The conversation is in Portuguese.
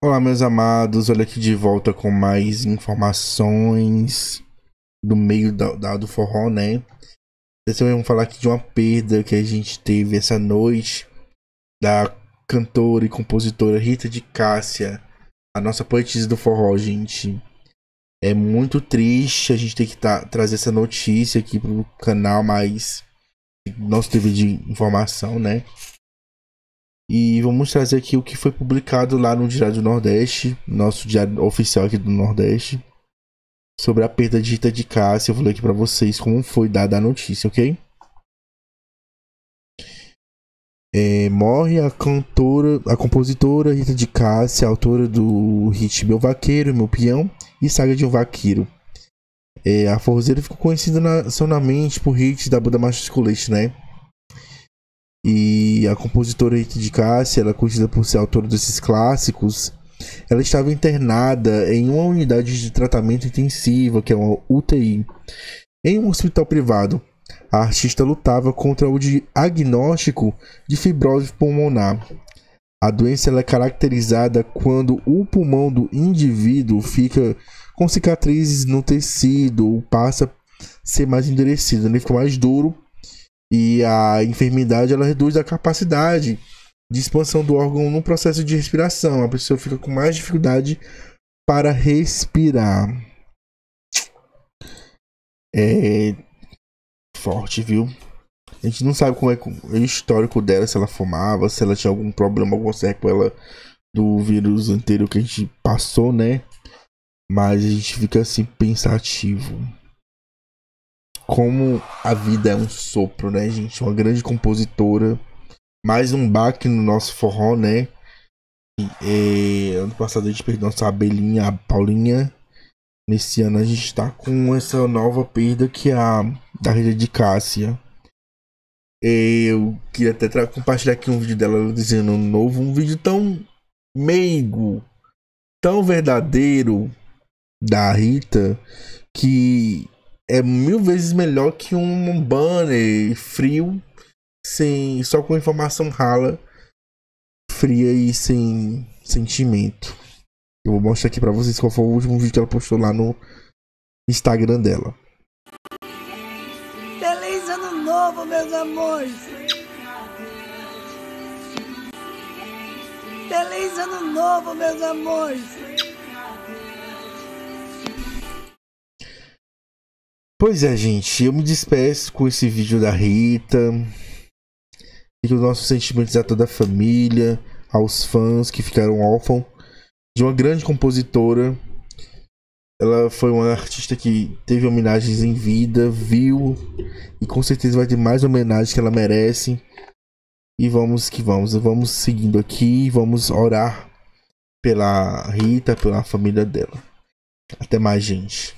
Olá, meus amados, olha aqui de volta com mais informações do meio da, da, do forró, né? Dessa vez vamos falar aqui de uma perda que a gente teve essa noite da cantora e compositora Rita de Cássia, a nossa poetisa do forró, gente. É muito triste a gente ter que tá, trazer essa notícia aqui pro canal, mas nosso teve de informação, né? E vamos trazer aqui o que foi publicado lá no Diário do Nordeste, nosso diário oficial aqui do Nordeste, sobre a perda de Rita de Cássia. Eu vou ler aqui para vocês como foi dada a notícia, ok? É, morre a cantora, a compositora Rita de Cássia, autora do hit Meu Vaqueiro, Meu Peão e Saga de um Vaqueiro. É, a forrozeira ficou conhecida nacionalmente por hits da banda Macho Colete, né? a compositora Rita de Cássia, ela é conhecida por ser autora desses clássicos, ela estava internada em uma unidade de tratamento intensivo, que é uma UTI, em um hospital privado. A artista lutava contra o diagnóstico de fibrose pulmonar. A doença é caracterizada quando o pulmão do indivíduo fica com cicatrizes no tecido ou passa a ser mais endurecido, ele né? fica mais duro e a enfermidade ela reduz a capacidade de expansão do órgão no processo de respiração. A pessoa fica com mais dificuldade para respirar. É forte, viu? A gente não sabe como é, é o histórico dela, se ela fumava, se ela tinha algum problema, alguma sequela do vírus anterior que a gente passou, né? Mas a gente fica assim pensativo como a vida é um sopro, né, gente? Uma grande compositora. Mais um baque no nosso forró, né? E, é, ano passado a gente perdeu nossa abelhinha, a Paulinha. Nesse ano a gente tá com essa nova perda que é a da rede de Cássia. É, eu queria até compartilhar aqui um vídeo dela dizendo novo, um vídeo tão meigo, tão verdadeiro da Rita que é mil vezes melhor que um banner frio, sem só com informação rala, fria e sem sentimento. Eu vou mostrar aqui pra vocês qual foi o último vídeo que ela postou lá no Instagram dela. Feliz ano novo, meus amores! Feliz ano novo, meus amores! Pois é, gente, eu me despeço com esse vídeo da Rita. E que os nossos sentimentos a toda a família, aos fãs que ficaram órfãos de uma grande compositora. Ela foi uma artista que teve homenagens em vida, viu e com certeza vai ter mais homenagens que ela merece. E vamos que vamos, vamos seguindo aqui, vamos orar pela Rita, pela família dela. Até mais, gente.